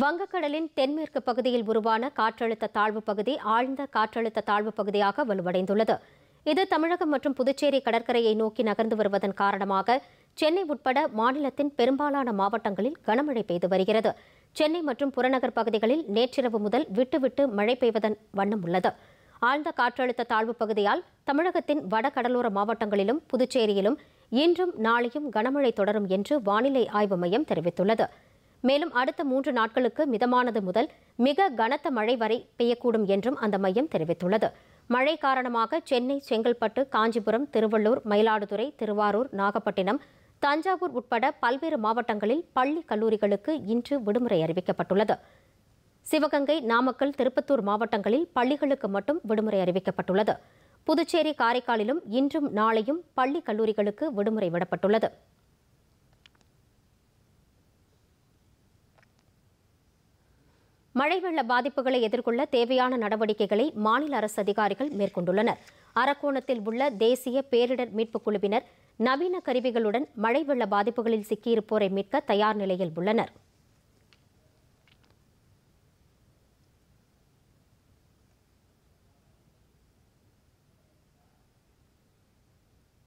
வங்கக்கடலின் தென்மேற்கு பகுதியில் உருவான காற்றழுத்த தாழ்வு பகுதி ஆழ்ந்த காற்றழுத்த தாழ்வு பகுதியாக வலுவடைந்துள்ளது இது தமிழகம் மற்றும் புதுச்சேரி கடற்கரையை நோக்கி நகர்ந்து வருவதன் காரணமாக சென்னை உட்பட மாநிலத்தின் பெரும்பாலான மாவட்டங்களில் கனமழை பெய்து வருகிறது சென்னை மற்றும் புறநகர் பகுதிகளில் நேற்றிரவு முதல் விட்டுவிட்டு மழை பெய்வதன் வண்ணம் உள்ளது ஆழ்ந்த காற்றழுத்த தாழ்வு பகுதியால் தமிழகத்தின் வடகடலோர மாவட்டங்களிலும் புதுச்சேரியிலும் இன்றும் நாளையும் கனமழை தொடரும் என்று வானிலை ஆய்வு மையம் தெரிவித்துள்ளது மேலும் அடுத்த மூன்று நாட்களுக்கு மிதமானது முதல் மிக கனத்த மழை வரை பெய்யக்கூடும் என்றும் அந்த மையம் தெரிவித்துள்ளது மழை காரணமாக சென்னை செங்கல்பட்டு காஞ்சிபுரம் திருவள்ளூர் மயிலாடுதுறை திருவாரூர் நாகப்பட்டினம் தஞ்சாவூர் உட்பட பல்வேறு மாவட்டங்களில் பள்ளி கல்லூரிகளுக்கு இன்று விடுமுறை அறிவிக்கப்பட்டுள்ளது சிவகங்கை நாமக்கல் திருப்பத்தூர் மாவட்டங்களில் பள்ளிகளுக்கு மட்டும் விடுமுறை அறிவிக்கப்பட்டுள்ளது புதுச்சேரி காரைக்காலிலும் இன்றும் நாளையும் பள்ளி கல்லூரிகளுக்கு விடுமுறை விடப்பட்டுள்ளது மழை வெள்ள பாதிப்புகளை எதிர்கொள்ள தேவையான நடவடிக்கைகளை மாநில அரசு அதிகாரிகள் மேற்கொண்டுள்ளனர் அரக்கோணத்தில் உள்ள தேசிய பேரிடர் மீட்புக் குழுவினர் நவீன கருவிகளுடன் மழை வெள்ள பாதிப்புகளில் சிக்கியிருப்போரை மீட்க தயார் நிலையில் உள்ளனர்